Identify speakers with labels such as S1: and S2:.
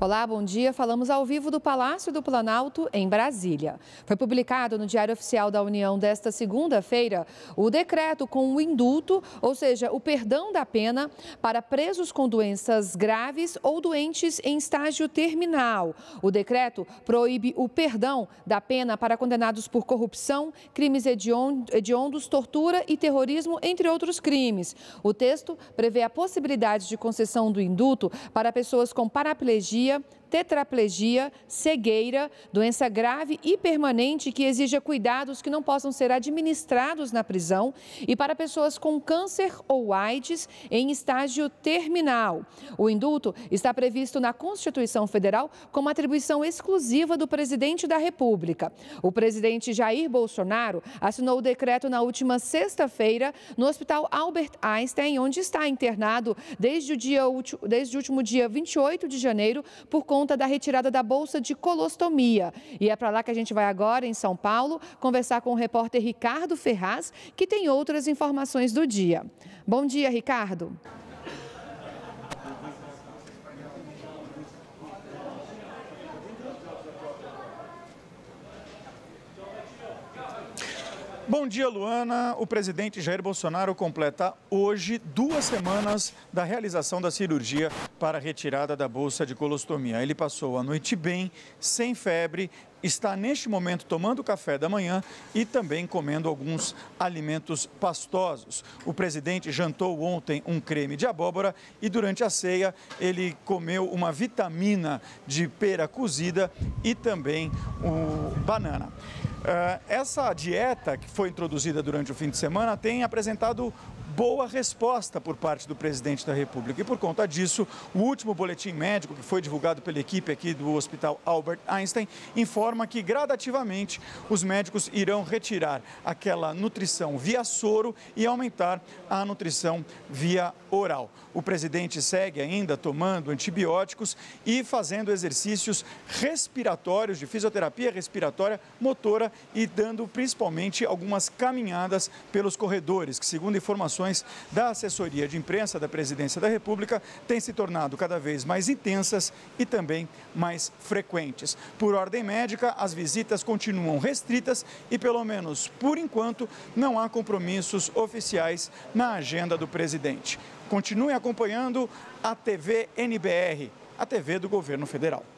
S1: Olá, bom dia. Falamos ao vivo do Palácio do Planalto, em Brasília. Foi publicado no Diário Oficial da União desta segunda-feira o decreto com o indulto, ou seja, o perdão da pena para presos com doenças graves ou doentes em estágio terminal. O decreto proíbe o perdão da pena para condenados por corrupção, crimes hediondos, tortura e terrorismo, entre outros crimes. O texto prevê a possibilidade de concessão do indulto para pessoas com paraplegia tetraplegia, cegueira, doença grave e permanente que exija cuidados que não possam ser administrados na prisão e para pessoas com câncer ou AIDS em estágio terminal. O indulto está previsto na Constituição Federal como atribuição exclusiva do presidente da República. O presidente Jair Bolsonaro assinou o decreto na última sexta-feira no Hospital Albert Einstein, onde está internado desde o, dia, desde o último dia 28 de janeiro por conta da retirada da bolsa de colostomia. E é para lá que a gente vai agora, em São Paulo, conversar com o repórter Ricardo Ferraz, que tem outras informações do dia. Bom dia, Ricardo.
S2: Bom dia, Luana. O presidente Jair Bolsonaro completa hoje duas semanas da realização da cirurgia para retirada da bolsa de colostomia. Ele passou a noite bem, sem febre, está neste momento tomando café da manhã e também comendo alguns alimentos pastosos. O presidente jantou ontem um creme de abóbora e durante a ceia ele comeu uma vitamina de pera cozida e também o banana. Ah, essa dieta que foi introduzida durante o fim de semana tem apresentado boa resposta por parte do presidente da República. E por conta disso, o último boletim médico que foi divulgado pela equipe aqui do Hospital Albert Einstein informa que gradativamente os médicos irão retirar aquela nutrição via soro e aumentar a nutrição via oral. O presidente segue ainda tomando antibióticos e fazendo exercícios respiratórios, de fisioterapia respiratória, motora e dando principalmente algumas caminhadas pelos corredores, que, segundo informações, da assessoria de imprensa da Presidência da República têm se tornado cada vez mais intensas e também mais frequentes. Por ordem médica, as visitas continuam restritas e, pelo menos por enquanto, não há compromissos oficiais na agenda do presidente. Continue acompanhando a TV NBR, a TV do governo federal.